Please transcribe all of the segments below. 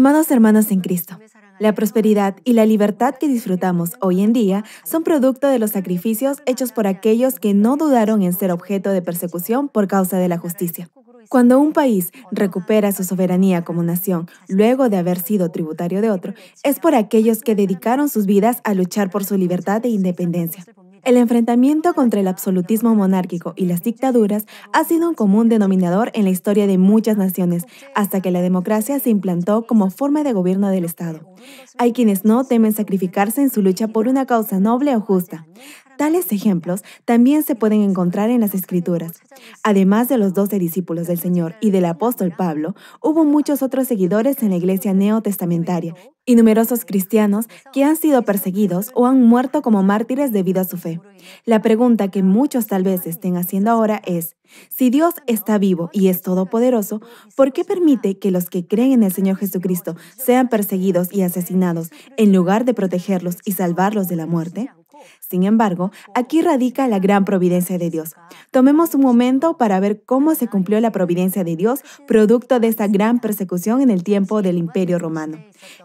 Amados hermanos en Cristo, la prosperidad y la libertad que disfrutamos hoy en día son producto de los sacrificios hechos por aquellos que no dudaron en ser objeto de persecución por causa de la justicia. Cuando un país recupera su soberanía como nación luego de haber sido tributario de otro, es por aquellos que dedicaron sus vidas a luchar por su libertad e independencia. El enfrentamiento contra el absolutismo monárquico y las dictaduras ha sido un común denominador en la historia de muchas naciones, hasta que la democracia se implantó como forma de gobierno del Estado. Hay quienes no temen sacrificarse en su lucha por una causa noble o justa. Tales ejemplos también se pueden encontrar en las Escrituras. Además de los doce discípulos del Señor y del apóstol Pablo, hubo muchos otros seguidores en la iglesia neotestamentaria y numerosos cristianos que han sido perseguidos o han muerto como mártires debido a su fe. La pregunta que muchos tal vez estén haciendo ahora es, si Dios está vivo y es todopoderoso, ¿por qué permite que los que creen en el Señor Jesucristo sean perseguidos y asesinados en lugar de protegerlos y salvarlos de la muerte? Sin embargo, aquí radica la gran providencia de Dios. Tomemos un momento para ver cómo se cumplió la providencia de Dios producto de esa gran persecución en el tiempo del Imperio Romano.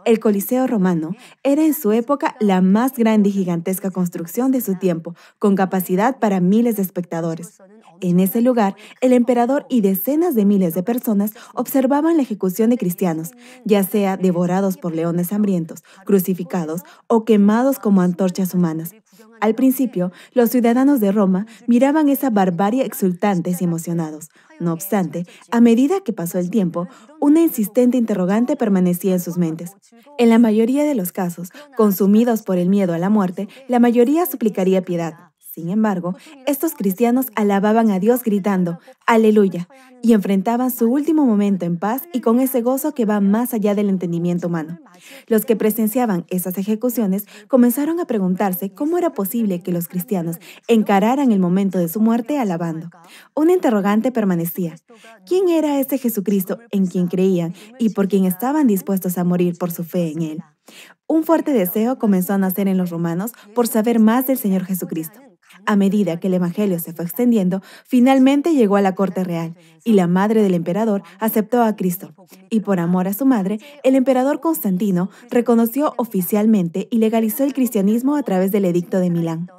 El Coliseo Romano era en su época la más grande y gigantesca construcción de su tiempo, con capacidad para miles de espectadores. En ese lugar, el emperador y decenas de miles de personas observaban la ejecución de cristianos, ya sea devorados por leones hambrientos, crucificados o quemados como antorchas humanas. Al principio, los ciudadanos de Roma miraban esa barbarie exultantes y emocionados. No obstante, a medida que pasó el tiempo, una insistente interrogante permanecía en sus mentes. En la mayoría de los casos, consumidos por el miedo a la muerte, la mayoría suplicaría piedad. Sin embargo, estos cristianos alababan a Dios gritando, aleluya, y enfrentaban su último momento en paz y con ese gozo que va más allá del entendimiento humano. Los que presenciaban esas ejecuciones comenzaron a preguntarse cómo era posible que los cristianos encararan el momento de su muerte alabando. Un interrogante permanecía. ¿Quién era ese Jesucristo en quien creían y por quien estaban dispuestos a morir por su fe en él? Un fuerte deseo comenzó a nacer en los romanos por saber más del Señor Jesucristo. A medida que el Evangelio se fue extendiendo, finalmente llegó a la corte real, y la madre del emperador aceptó a Cristo. Y por amor a su madre, el emperador Constantino reconoció oficialmente y legalizó el cristianismo a través del Edicto de Milán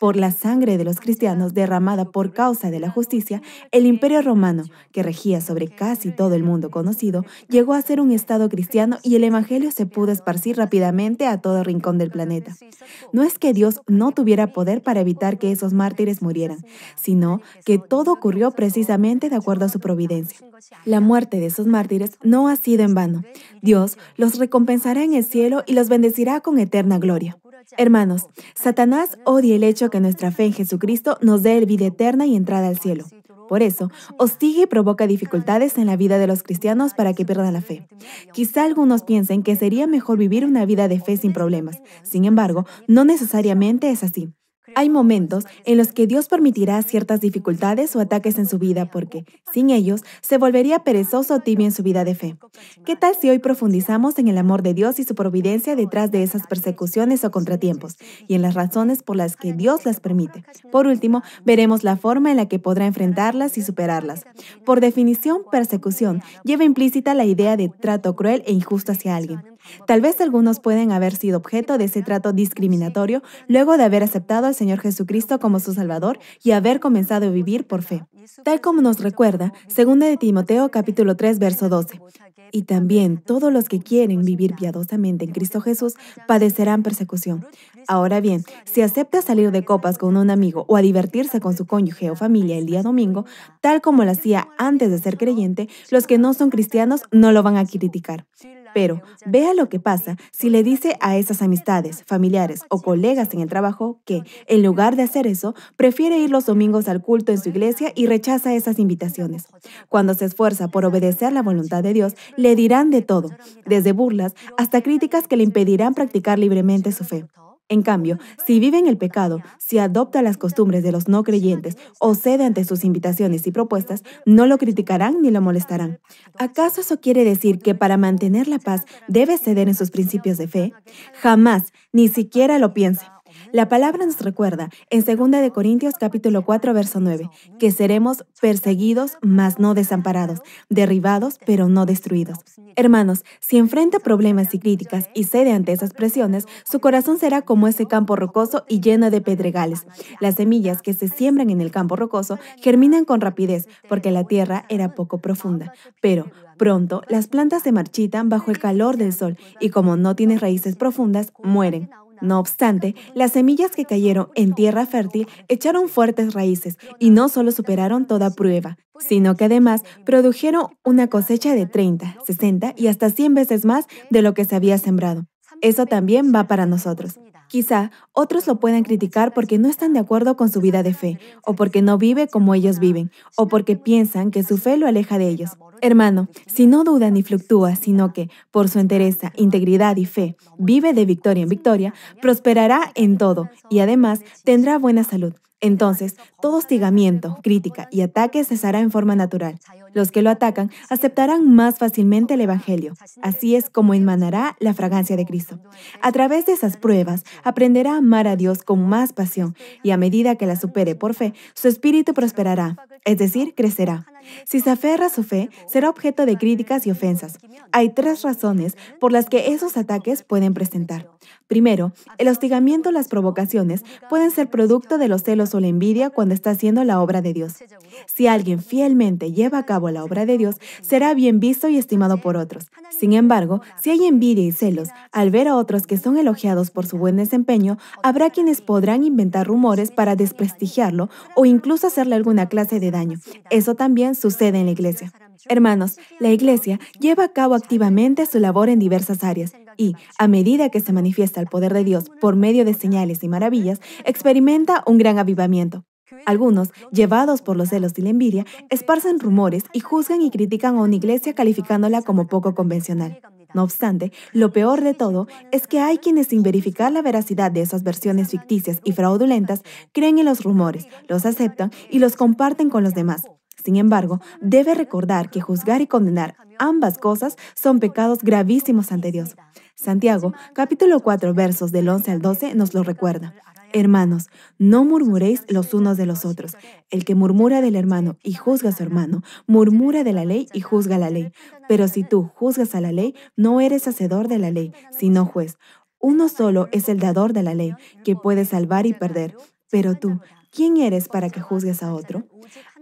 por la sangre de los cristianos derramada por causa de la justicia, el imperio romano, que regía sobre casi todo el mundo conocido, llegó a ser un Estado cristiano y el Evangelio se pudo esparcir rápidamente a todo rincón del planeta. No es que Dios no tuviera poder para evitar que esos mártires murieran, sino que todo ocurrió precisamente de acuerdo a su providencia. La muerte de esos mártires no ha sido en vano. Dios los recompensará en el cielo y los bendecirá con eterna gloria. Hermanos, Satanás odia el hecho que nuestra fe en Jesucristo nos dé el vida eterna y entrada al cielo. Por eso, hostiga y provoca dificultades en la vida de los cristianos para que pierdan la fe. Quizá algunos piensen que sería mejor vivir una vida de fe sin problemas. Sin embargo, no necesariamente es así. Hay momentos en los que Dios permitirá ciertas dificultades o ataques en su vida porque, sin ellos, se volvería perezoso o tibio en su vida de fe. ¿Qué tal si hoy profundizamos en el amor de Dios y su providencia detrás de esas persecuciones o contratiempos y en las razones por las que Dios las permite? Por último, veremos la forma en la que podrá enfrentarlas y superarlas. Por definición, persecución lleva implícita la idea de trato cruel e injusto hacia alguien. Tal vez algunos pueden haber sido objeto de ese trato discriminatorio luego de haber aceptado el Señor Jesucristo como su Salvador y haber comenzado a vivir por fe. Tal como nos recuerda 2 de Timoteo capítulo 3 verso 12. Y también todos los que quieren vivir piadosamente en Cristo Jesús padecerán persecución. Ahora bien, si acepta salir de copas con un amigo o a divertirse con su cónyuge o familia el día domingo, tal como lo hacía antes de ser creyente, los que no son cristianos no lo van a criticar. Pero vea lo que pasa si le dice a esas amistades, familiares o colegas en el trabajo que, en lugar de hacer eso, prefiere ir los domingos al culto en su iglesia y rechaza esas invitaciones. Cuando se esfuerza por obedecer la voluntad de Dios, le dirán de todo, desde burlas hasta críticas que le impedirán practicar libremente su fe. En cambio, si vive en el pecado, si adopta las costumbres de los no creyentes o cede ante sus invitaciones y propuestas, no lo criticarán ni lo molestarán. ¿Acaso eso quiere decir que para mantener la paz debe ceder en sus principios de fe? Jamás, ni siquiera lo piense. La palabra nos recuerda en 2 de Corintios capítulo 4 verso 9 que seremos perseguidos mas no desamparados, derribados pero no destruidos. Hermanos, si enfrenta problemas y críticas y cede ante esas presiones, su corazón será como ese campo rocoso y lleno de pedregales. Las semillas que se siembran en el campo rocoso germinan con rapidez porque la tierra era poco profunda, pero pronto las plantas se marchitan bajo el calor del sol y como no tiene raíces profundas, mueren. No obstante, las semillas que cayeron en tierra fértil echaron fuertes raíces y no solo superaron toda prueba, sino que además produjeron una cosecha de 30, 60 y hasta 100 veces más de lo que se había sembrado. Eso también va para nosotros. Quizá otros lo puedan criticar porque no están de acuerdo con su vida de fe, o porque no vive como ellos viven, o porque piensan que su fe lo aleja de ellos. Hermano, si no duda ni fluctúa, sino que, por su entereza, integridad y fe, vive de victoria en victoria, prosperará en todo y además tendrá buena salud. Entonces, todo hostigamiento, crítica y ataque cesará en forma natural. Los que lo atacan aceptarán más fácilmente el Evangelio. Así es como emanará la fragancia de Cristo. A través de esas pruebas, aprenderá a amar a Dios con más pasión y a medida que la supere por fe, su espíritu prosperará, es decir, crecerá. Si se aferra a su fe, será objeto de críticas y ofensas. Hay tres razones por las que esos ataques pueden presentar. Primero, el hostigamiento o las provocaciones pueden ser producto de los celos o la envidia cuando está haciendo la obra de Dios. Si alguien fielmente lleva a cabo la obra de Dios, será bien visto y estimado por otros. Sin embargo, si hay envidia y celos, al ver a otros que son elogiados por su buen desempeño, habrá quienes podrán inventar rumores para desprestigiarlo o incluso hacerle alguna clase de daño. Eso también sucede en la iglesia. Hermanos, la Iglesia lleva a cabo activamente su labor en diversas áreas y, a medida que se manifiesta el poder de Dios por medio de señales y maravillas, experimenta un gran avivamiento. Algunos, llevados por los celos y la envidia, esparcen rumores y juzgan y critican a una iglesia calificándola como poco convencional. No obstante, lo peor de todo es que hay quienes sin verificar la veracidad de esas versiones ficticias y fraudulentas, creen en los rumores, los aceptan y los comparten con los demás. Sin embargo, debe recordar que juzgar y condenar ambas cosas son pecados gravísimos ante Dios. Santiago, capítulo 4, versos del 11 al 12, nos lo recuerda. Hermanos, no murmuréis los unos de los otros. El que murmura del hermano y juzga a su hermano, murmura de la ley y juzga la ley. Pero si tú juzgas a la ley, no eres hacedor de la ley, sino juez. Uno solo es el dador de la ley, que puede salvar y perder. Pero tú, ¿quién eres para que juzgues a otro?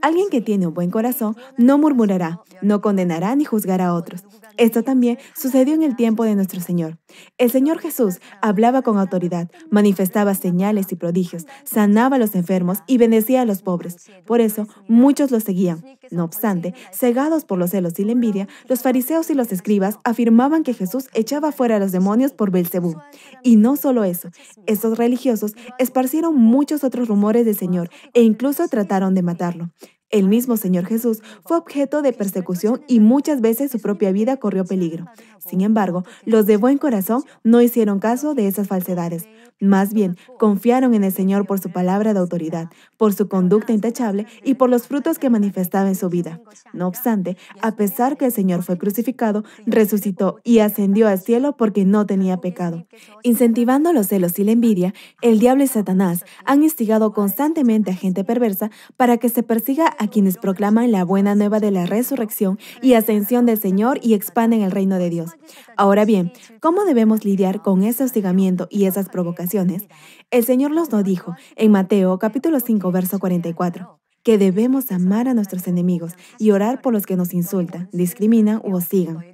Alguien que tiene un buen corazón no murmurará, no condenará ni juzgará a otros. Esto también sucedió en el tiempo de nuestro Señor. El Señor Jesús hablaba con autoridad, manifestaba señales y prodigios, sanaba a los enfermos y bendecía a los pobres. Por eso muchos lo seguían. No obstante, cegados por los celos y la envidia, los fariseos y los escribas afirmaban que Jesús echaba fuera a los demonios por Belcebú. Y no solo eso, estos religiosos esparcieron muchos otros rumores del Señor e incluso trataron de matarlo. El mismo Señor Jesús fue objeto de persecución y muchas veces su propia vida corrió peligro. Sin embargo, los de buen corazón no hicieron caso de esas falsedades. Más bien, confiaron en el Señor por su palabra de autoridad, por su conducta intachable y por los frutos que manifestaba en su vida. No obstante, a pesar que el Señor fue crucificado, resucitó y ascendió al cielo porque no tenía pecado. Incentivando los celos y la envidia, el diablo y Satanás han instigado constantemente a gente perversa para que se persiga a quienes proclaman la buena nueva de la resurrección y ascensión del Señor y expanden el reino de Dios. Ahora bien, ¿cómo debemos lidiar con ese hostigamiento y esas provocaciones? el Señor nos lo dijo en Mateo capítulo 5, verso 44, que debemos amar a nuestros enemigos y orar por los que nos insultan, discriminan u sigan.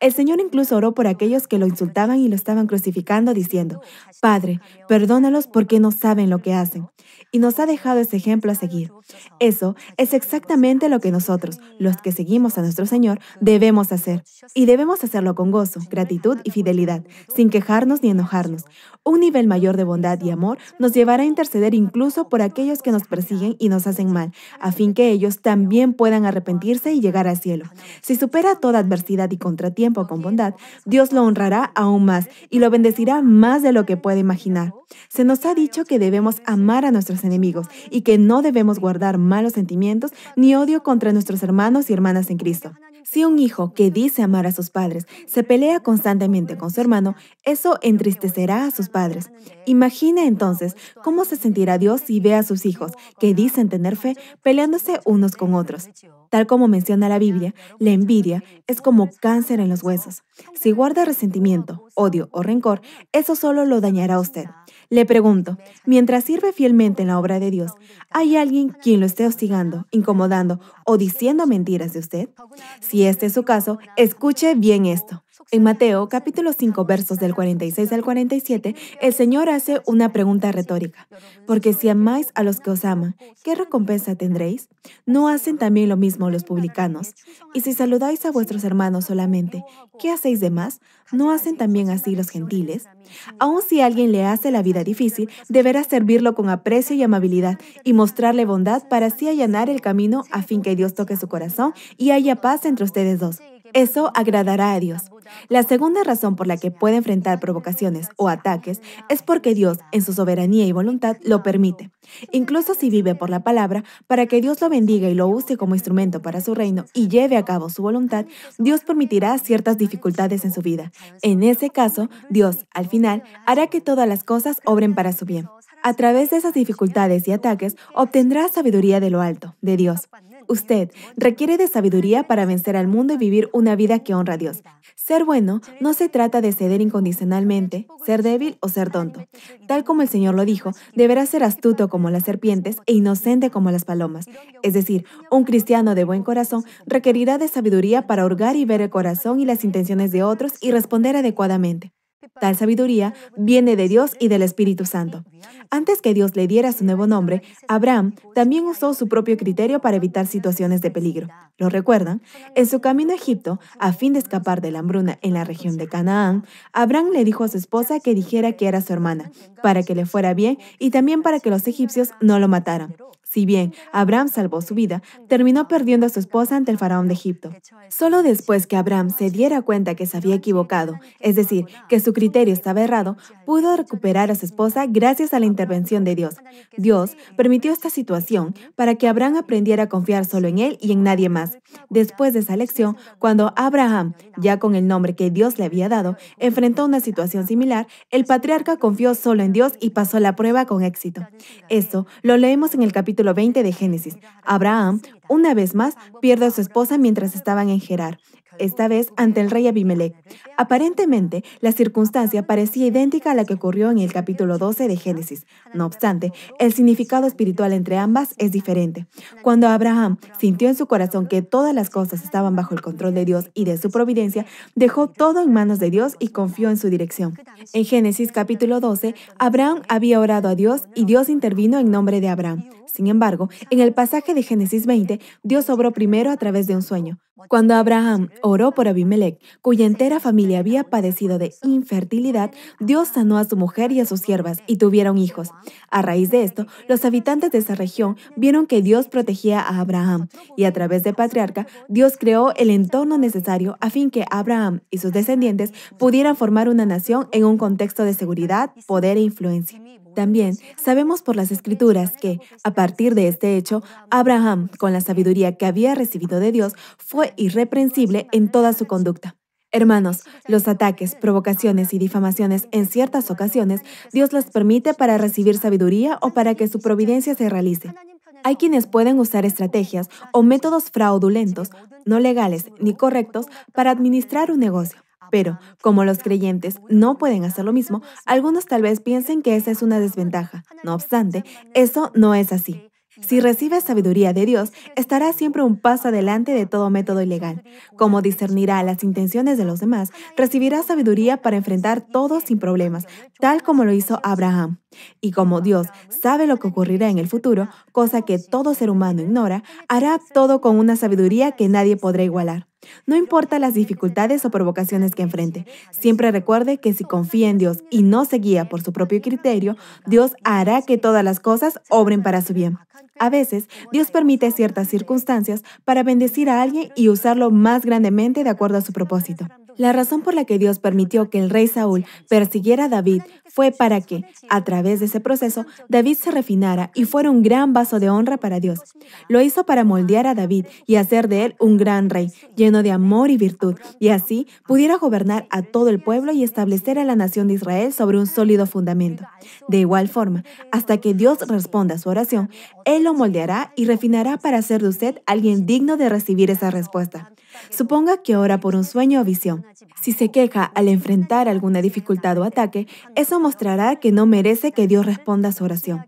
El Señor incluso oró por aquellos que lo insultaban y lo estaban crucificando, diciendo, Padre, perdónalos porque no saben lo que hacen. Y nos ha dejado ese ejemplo a seguir. Eso es exactamente lo que nosotros, los que seguimos a nuestro Señor, debemos hacer. Y debemos hacerlo con gozo, gratitud y fidelidad, sin quejarnos ni enojarnos. Un nivel mayor de bondad y amor nos llevará a interceder incluso por aquellos que nos persiguen y nos hacen mal, a fin que ellos también puedan arrepentirse y llegar al cielo. Si supera toda adversidad y contratiempo con bondad, Dios lo honrará aún más y lo bendecirá más de lo que puede imaginar. Se nos ha dicho que debemos amar a nuestros enemigos y que no debemos guardar malos sentimientos ni odio contra nuestros hermanos y hermanas en Cristo. Si un hijo que dice amar a sus padres se pelea constantemente con su hermano, eso entristecerá a sus padres. Imagine entonces cómo se sentirá Dios si ve a sus hijos, que dicen tener fe, peleándose unos con otros. Tal como menciona la Biblia, la envidia es como cáncer en los huesos. Si guarda resentimiento, odio o rencor, eso solo lo dañará a usted. Le pregunto, mientras sirve fielmente en la obra de Dios, ¿hay alguien quien lo esté hostigando, incomodando o diciendo mentiras de usted? Si este es su caso, escuche bien esto. En Mateo capítulo 5 versos del 46 al 47, el Señor hace una pregunta retórica. Porque si amáis a los que os aman, ¿qué recompensa tendréis? ¿No hacen también lo mismo los publicanos? Y si saludáis a vuestros hermanos solamente, ¿qué hacéis de más? ¿No hacen también así los gentiles? Aun si alguien le hace la vida difícil, deberá servirlo con aprecio y amabilidad y mostrarle bondad para así allanar el camino a fin que Dios toque su corazón y haya paz entre ustedes dos. Eso agradará a Dios. La segunda razón por la que puede enfrentar provocaciones o ataques es porque Dios, en su soberanía y voluntad, lo permite. Incluso si vive por la palabra, para que Dios lo bendiga y lo use como instrumento para su reino y lleve a cabo su voluntad, Dios permitirá ciertas dificultades en su vida. En ese caso, Dios, al final, hará que todas las cosas obren para su bien. A través de esas dificultades y ataques, obtendrá sabiduría de lo alto, de Dios. Usted requiere de sabiduría para vencer al mundo y vivir una vida que honra a Dios. Ser bueno no se trata de ceder incondicionalmente, ser débil o ser tonto. Tal como el Señor lo dijo, deberá ser astuto como las serpientes e inocente como las palomas. Es decir, un cristiano de buen corazón requerirá de sabiduría para hurgar y ver el corazón y las intenciones de otros y responder adecuadamente. Tal sabiduría viene de Dios y del Espíritu Santo. Antes que Dios le diera su nuevo nombre, Abraham también usó su propio criterio para evitar situaciones de peligro. ¿Lo recuerdan? En su camino a Egipto, a fin de escapar de la hambruna en la región de Canaán, Abraham le dijo a su esposa que dijera que era su hermana, para que le fuera bien y también para que los egipcios no lo mataran. Si bien Abraham salvó su vida, terminó perdiendo a su esposa ante el faraón de Egipto. Solo después que Abraham se diera cuenta que se había equivocado, es decir, que su criterio estaba errado, pudo recuperar a su esposa gracias a la intervención de Dios. Dios permitió esta situación para que Abraham aprendiera a confiar solo en él y en nadie más. Después de esa lección, cuando Abraham, ya con el nombre que Dios le había dado, enfrentó una situación similar, el patriarca confió solo en Dios y pasó la prueba con éxito. Eso lo leemos en el capítulo capítulo 20 de Génesis. Abraham, una vez más, pierde a su esposa mientras estaban en Gerar esta vez ante el rey Abimelech. Aparentemente, la circunstancia parecía idéntica a la que ocurrió en el capítulo 12 de Génesis. No obstante, el significado espiritual entre ambas es diferente. Cuando Abraham sintió en su corazón que todas las cosas estaban bajo el control de Dios y de su providencia, dejó todo en manos de Dios y confió en su dirección. En Génesis capítulo 12, Abraham había orado a Dios y Dios intervino en nombre de Abraham. Sin embargo, en el pasaje de Génesis 20, Dios obró primero a través de un sueño. Cuando Abraham oró por Abimelech, cuya entera familia había padecido de infertilidad, Dios sanó a su mujer y a sus siervas y tuvieron hijos. A raíz de esto, los habitantes de esa región vieron que Dios protegía a Abraham y a través de patriarca, Dios creó el entorno necesario a fin que Abraham y sus descendientes pudieran formar una nación en un contexto de seguridad, poder e influencia. También sabemos por las escrituras que, a partir de este hecho, Abraham, con la sabiduría que había recibido de Dios, fue irreprensible en toda su conducta. Hermanos, los ataques, provocaciones y difamaciones en ciertas ocasiones, Dios las permite para recibir sabiduría o para que su providencia se realice. Hay quienes pueden usar estrategias o métodos fraudulentos, no legales ni correctos, para administrar un negocio. Pero, como los creyentes no pueden hacer lo mismo, algunos tal vez piensen que esa es una desventaja. No obstante, eso no es así. Si recibes sabiduría de Dios, estará siempre un paso adelante de todo método ilegal. Como discernirá las intenciones de los demás, recibirá sabiduría para enfrentar todo sin problemas, tal como lo hizo Abraham. Y como Dios sabe lo que ocurrirá en el futuro, cosa que todo ser humano ignora, hará todo con una sabiduría que nadie podrá igualar. No importa las dificultades o provocaciones que enfrente, siempre recuerde que si confía en Dios y no se guía por su propio criterio, Dios hará que todas las cosas obren para su bien. A veces, Dios permite ciertas circunstancias para bendecir a alguien y usarlo más grandemente de acuerdo a su propósito. La razón por la que Dios permitió que el rey Saúl persiguiera a David fue para que, a través de ese proceso, David se refinara y fuera un gran vaso de honra para Dios. Lo hizo para moldear a David y hacer de él un gran rey, lleno de amor y virtud, y así pudiera gobernar a todo el pueblo y establecer a la nación de Israel sobre un sólido fundamento. De igual forma, hasta que Dios responda a su oración, Él lo moldeará y refinará para hacer de usted alguien digno de recibir esa respuesta. Suponga que ora por un sueño o visión. Si se queja al enfrentar alguna dificultad o ataque, eso mostrará que no merece que Dios responda a su oración.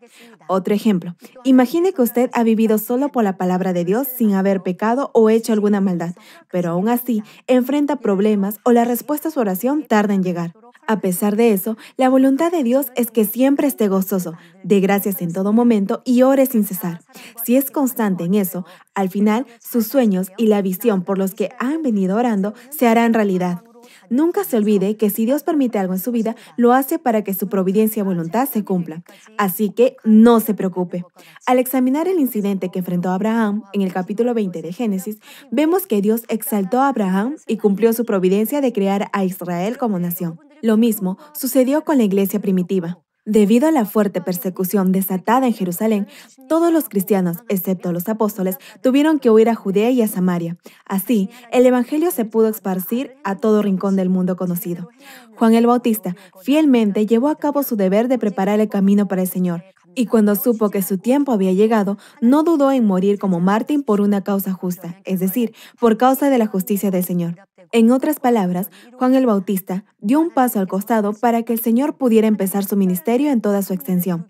Otro ejemplo. Imagine que usted ha vivido solo por la palabra de Dios sin haber pecado o hecho alguna maldad, pero aún así enfrenta problemas o la respuesta a su oración tarda en llegar. A pesar de eso, la voluntad de Dios es que siempre esté gozoso, dé gracias en todo momento y ore sin cesar. Si es constante en eso, al final sus sueños y la visión por los que han venido orando se harán realidad. Nunca se olvide que si Dios permite algo en su vida, lo hace para que su providencia y voluntad se cumpla. Así que no se preocupe. Al examinar el incidente que enfrentó Abraham en el capítulo 20 de Génesis, vemos que Dios exaltó a Abraham y cumplió su providencia de crear a Israel como nación. Lo mismo sucedió con la iglesia primitiva. Debido a la fuerte persecución desatada en Jerusalén, todos los cristianos, excepto los apóstoles, tuvieron que huir a Judea y a Samaria. Así, el Evangelio se pudo esparcir a todo rincón del mundo conocido. Juan el Bautista fielmente llevó a cabo su deber de preparar el camino para el Señor, y cuando supo que su tiempo había llegado, no dudó en morir como Martín por una causa justa, es decir, por causa de la justicia del Señor. En otras palabras, Juan el Bautista dio un paso al costado para que el Señor pudiera empezar su ministerio en toda su extensión.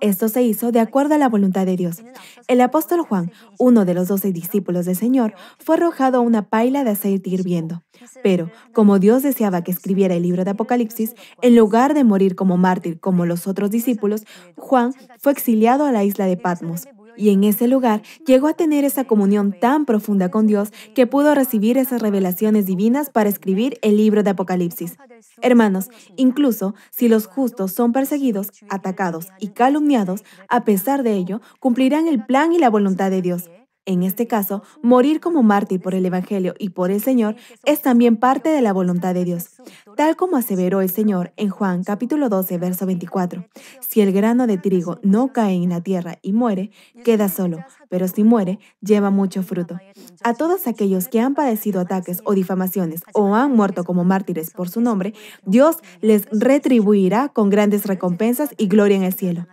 Esto se hizo de acuerdo a la voluntad de Dios. El apóstol Juan, uno de los doce discípulos del Señor, fue arrojado a una paila de aceite hirviendo. Pero, como Dios deseaba que escribiera el libro de Apocalipsis, en lugar de morir como mártir como los otros discípulos, Juan fue exiliado a la isla de Patmos. Y en ese lugar llegó a tener esa comunión tan profunda con Dios que pudo recibir esas revelaciones divinas para escribir el libro de Apocalipsis. Hermanos, incluso si los justos son perseguidos, atacados y calumniados, a pesar de ello, cumplirán el plan y la voluntad de Dios. En este caso, morir como mártir por el Evangelio y por el Señor es también parte de la voluntad de Dios. Tal como aseveró el Señor en Juan capítulo 12, verso 24, si el grano de trigo no cae en la tierra y muere, queda solo, pero si muere, lleva mucho fruto. A todos aquellos que han padecido ataques o difamaciones o han muerto como mártires por su nombre, Dios les retribuirá con grandes recompensas y gloria en el cielo.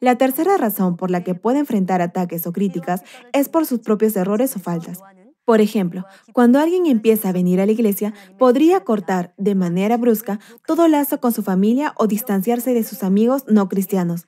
La tercera razón por la que puede enfrentar ataques o críticas es por sus propios errores o faltas. Por ejemplo, cuando alguien empieza a venir a la iglesia, podría cortar de manera brusca todo lazo con su familia o distanciarse de sus amigos no cristianos.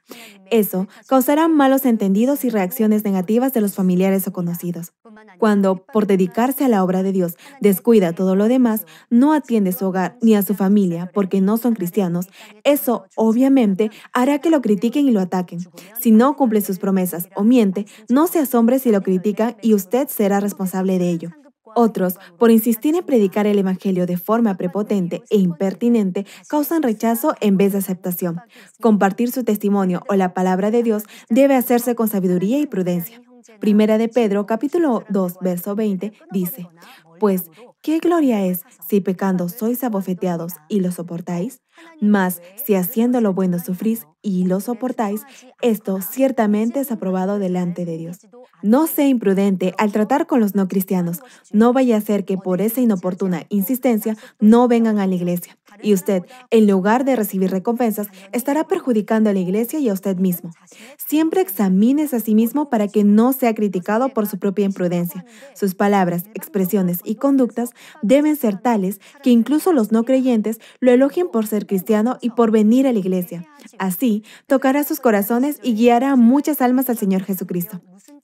Eso causará malos entendidos y reacciones negativas de los familiares o conocidos. Cuando, por dedicarse a la obra de Dios, descuida todo lo demás, no atiende su hogar ni a su familia porque no son cristianos, eso obviamente hará que lo critiquen y lo ataquen. Si no cumple sus promesas o miente, no se asombre si lo critica y usted será responsable de ello. Otros, por insistir en predicar el Evangelio de forma prepotente e impertinente, causan rechazo en vez de aceptación. Compartir su testimonio o la palabra de Dios debe hacerse con sabiduría y prudencia. Primera de Pedro, capítulo 2, verso 20, dice, Pues, ¿qué gloria es si pecando sois abofeteados y lo soportáis? Mas, si haciendo lo bueno sufrís y lo soportáis, esto ciertamente es aprobado delante de Dios. No sea imprudente al tratar con los no cristianos. No vaya a ser que por esa inoportuna insistencia no vengan a la iglesia. Y usted, en lugar de recibir recompensas, estará perjudicando a la iglesia y a usted mismo. Siempre examines a sí mismo para que no sea criticado por su propia imprudencia. Sus palabras, expresiones y conductas deben ser tales que incluso los no creyentes lo elogien por ser cristiano y por venir a la iglesia. Así, tocará sus corazones y guiará a muchas almas al Señor Jesucristo.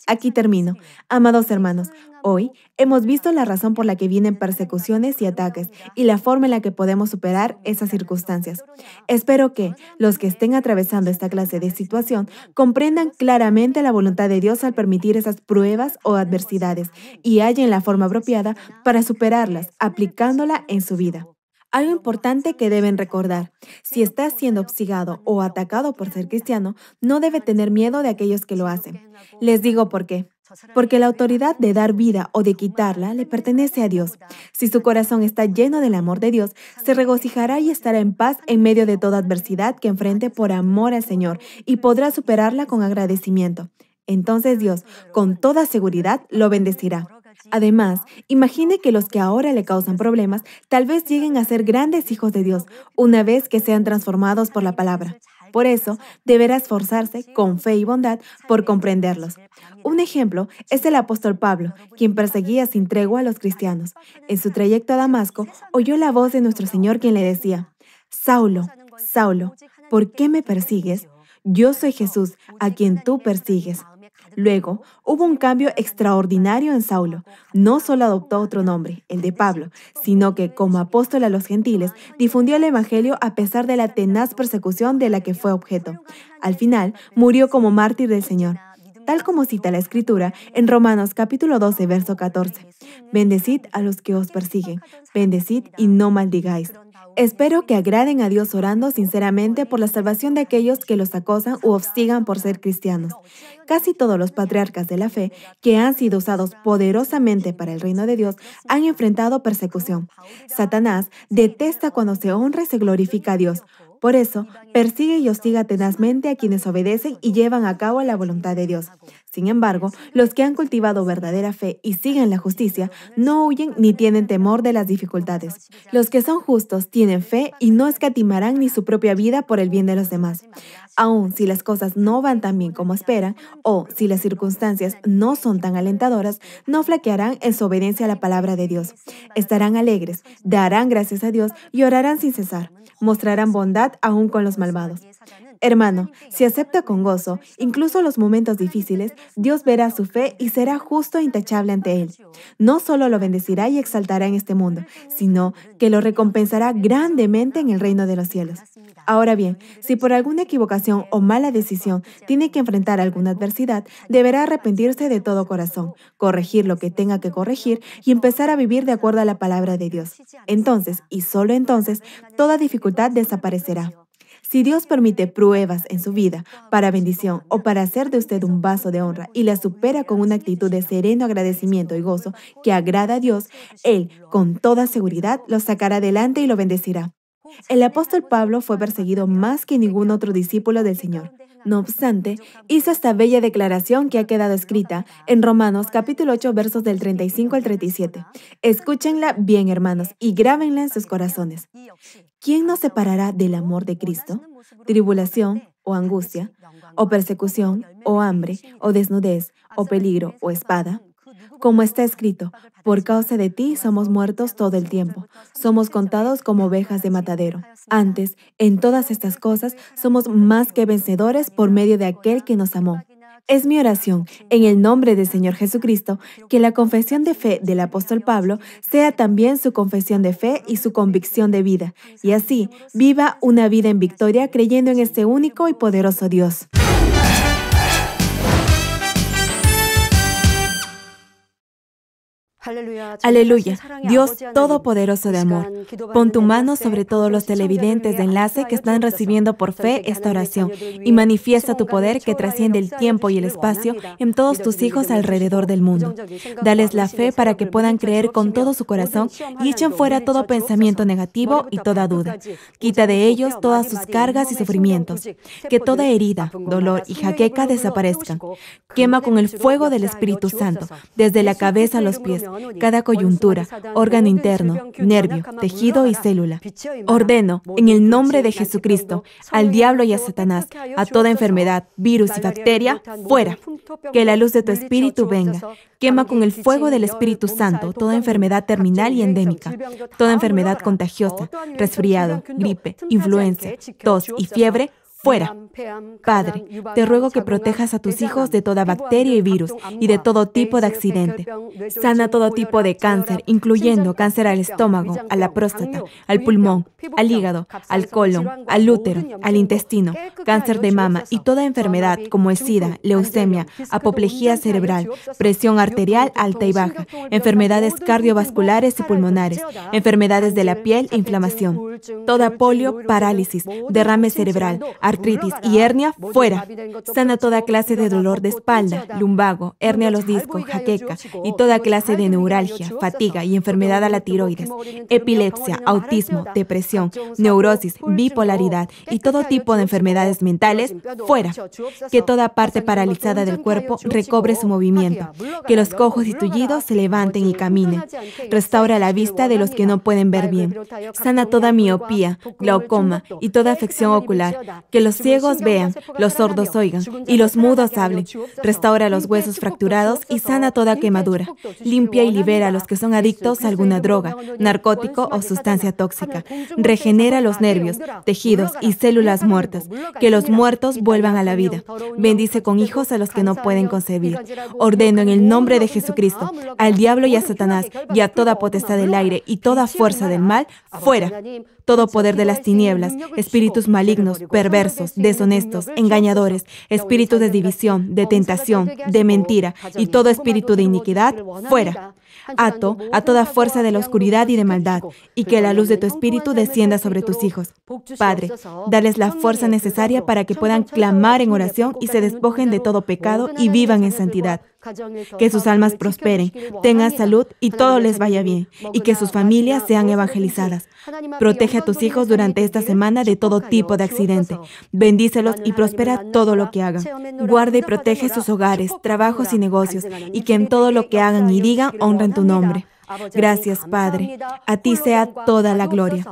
Aquí termino. Amados hermanos, hoy hemos visto la razón por la que vienen persecuciones y ataques y la forma en la que podemos superar esas circunstancias. Espero que los que estén atravesando esta clase de situación comprendan claramente la voluntad de Dios al permitir esas pruebas o adversidades y hallen la forma apropiada para superarlas, aplicándola en su vida. Algo importante que deben recordar, si está siendo obsigado o atacado por ser cristiano, no debe tener miedo de aquellos que lo hacen. Les digo por qué. Porque la autoridad de dar vida o de quitarla le pertenece a Dios. Si su corazón está lleno del amor de Dios, se regocijará y estará en paz en medio de toda adversidad que enfrente por amor al Señor y podrá superarla con agradecimiento. Entonces Dios, con toda seguridad, lo bendecirá. Además, imagine que los que ahora le causan problemas tal vez lleguen a ser grandes hijos de Dios una vez que sean transformados por la palabra. Por eso, deberá esforzarse con fe y bondad por comprenderlos. Un ejemplo es el apóstol Pablo, quien perseguía sin tregua a los cristianos. En su trayecto a Damasco, oyó la voz de nuestro Señor quien le decía, Saulo, Saulo, ¿por qué me persigues? Yo soy Jesús, a quien tú persigues. Luego, hubo un cambio extraordinario en Saulo. No solo adoptó otro nombre, el de Pablo, sino que, como apóstol a los gentiles, difundió el Evangelio a pesar de la tenaz persecución de la que fue objeto. Al final, murió como mártir del Señor tal como cita la Escritura en Romanos capítulo 12, verso 14. Bendecid a los que os persiguen, bendecid y no maldigáis. Espero que agraden a Dios orando sinceramente por la salvación de aquellos que los acosan u obstigan por ser cristianos. Casi todos los patriarcas de la fe que han sido usados poderosamente para el reino de Dios han enfrentado persecución. Satanás detesta cuando se honra y se glorifica a Dios. Por eso, persigue y hostiga tenazmente a quienes obedecen y llevan a cabo la voluntad de Dios. Sin embargo, los que han cultivado verdadera fe y siguen la justicia no huyen ni tienen temor de las dificultades. Los que son justos tienen fe y no escatimarán ni su propia vida por el bien de los demás. Aun si las cosas no van tan bien como esperan o si las circunstancias no son tan alentadoras, no flaquearán en su obediencia a la palabra de Dios. Estarán alegres, darán gracias a Dios y orarán sin cesar mostrarán bondad aún con los malvados. Hermano, si acepta con gozo, incluso los momentos difíciles, Dios verá su fe y será justo e intachable ante él. No solo lo bendecirá y exaltará en este mundo, sino que lo recompensará grandemente en el reino de los cielos. Ahora bien, si por alguna equivocación o mala decisión tiene que enfrentar alguna adversidad, deberá arrepentirse de todo corazón, corregir lo que tenga que corregir y empezar a vivir de acuerdo a la palabra de Dios. Entonces, y solo entonces, toda dificultad desaparecerá. Si Dios permite pruebas en su vida para bendición o para hacer de usted un vaso de honra y la supera con una actitud de sereno agradecimiento y gozo que agrada a Dios, Él con toda seguridad lo sacará adelante y lo bendecirá. El apóstol Pablo fue perseguido más que ningún otro discípulo del Señor. No obstante, hizo esta bella declaración que ha quedado escrita en Romanos capítulo 8 versos del 35 al 37. Escúchenla bien, hermanos, y grábenla en sus corazones. ¿quién nos separará del amor de Cristo? Tribulación o angustia, o persecución, o hambre, o desnudez, o peligro, o espada. Como está escrito, por causa de ti somos muertos todo el tiempo, somos contados como ovejas de matadero. Antes, en todas estas cosas, somos más que vencedores por medio de aquel que nos amó. Es mi oración, en el nombre del Señor Jesucristo, que la confesión de fe del apóstol Pablo sea también su confesión de fe y su convicción de vida, y así viva una vida en victoria creyendo en este único y poderoso Dios. Aleluya, Dios Todopoderoso de amor, pon tu mano sobre todos los televidentes de enlace que están recibiendo por fe esta oración y manifiesta tu poder que trasciende el tiempo y el espacio en todos tus hijos alrededor del mundo. Dales la fe para que puedan creer con todo su corazón y echen fuera todo pensamiento negativo y toda duda. Quita de ellos todas sus cargas y sufrimientos. Que toda herida, dolor y jaqueca desaparezcan. Quema con el fuego del Espíritu Santo, desde la cabeza a los pies cada coyuntura, órgano interno, nervio, tejido y célula. Ordeno, en el nombre de Jesucristo, al diablo y a Satanás, a toda enfermedad, virus y bacteria, fuera. Que la luz de tu espíritu venga. Quema con el fuego del Espíritu Santo toda enfermedad terminal y endémica, toda enfermedad contagiosa, resfriado, gripe, influenza, tos y fiebre Fuera. Padre, te ruego que protejas a tus hijos de toda bacteria y virus y de todo tipo de accidente. Sana todo tipo de cáncer, incluyendo cáncer al estómago, a la próstata, al pulmón, al hígado, al colon, al útero, al intestino, cáncer de mama y toda enfermedad como el SIDA, leucemia, apoplejía cerebral, presión arterial alta y baja, enfermedades cardiovasculares y pulmonares, enfermedades de la piel e inflamación, toda polio, parálisis, derrame cerebral, artritis y hernia, fuera. Sana toda clase de dolor de espalda, lumbago, hernia a los discos, jaqueca y toda clase de neuralgia, fatiga y enfermedad a la tiroides, epilepsia, autismo, depresión, neurosis, bipolaridad y todo tipo de enfermedades mentales, fuera. Que toda parte paralizada del cuerpo recobre su movimiento, que los cojos y tullidos se levanten y caminen. Restaura la vista de los que no pueden ver bien. Sana toda miopía, glaucoma y toda afección ocular, que los ciegos vean, los sordos oigan y los mudos hablen. Restaura los huesos fracturados y sana toda quemadura. Limpia y libera a los que son adictos a alguna droga, narcótico o sustancia tóxica. Regenera los nervios, tejidos y células muertas. Que los muertos vuelvan a la vida. Bendice con hijos a los que no pueden concebir. Ordeno en el nombre de Jesucristo al diablo y a Satanás y a toda potestad del aire y toda fuerza del mal fuera. Todo poder de las tinieblas, espíritus malignos, perversos deshonestos, engañadores, espíritus de división, de tentación, de mentira y todo espíritu de iniquidad, fuera. Ato a toda fuerza de la oscuridad y de maldad, y que la luz de tu espíritu descienda sobre tus hijos. Padre, dales la fuerza necesaria para que puedan clamar en oración y se despojen de todo pecado y vivan en santidad que sus almas prosperen, tengan salud y todo les vaya bien, y que sus familias sean evangelizadas. Protege a tus hijos durante esta semana de todo tipo de accidente. Bendícelos y prospera todo lo que hagan. Guarda y protege sus hogares, trabajos y negocios, y que en todo lo que hagan y digan honren tu nombre. Gracias, Padre. A ti sea toda la gloria.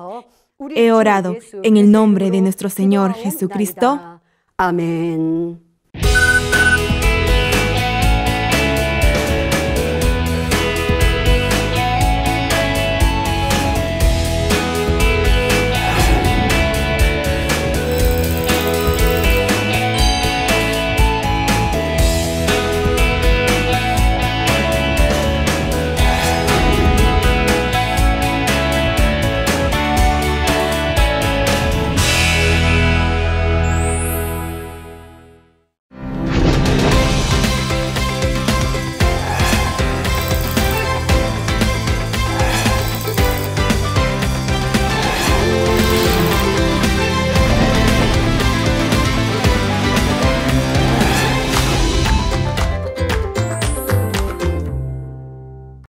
He orado en el nombre de nuestro Señor Jesucristo. Amén.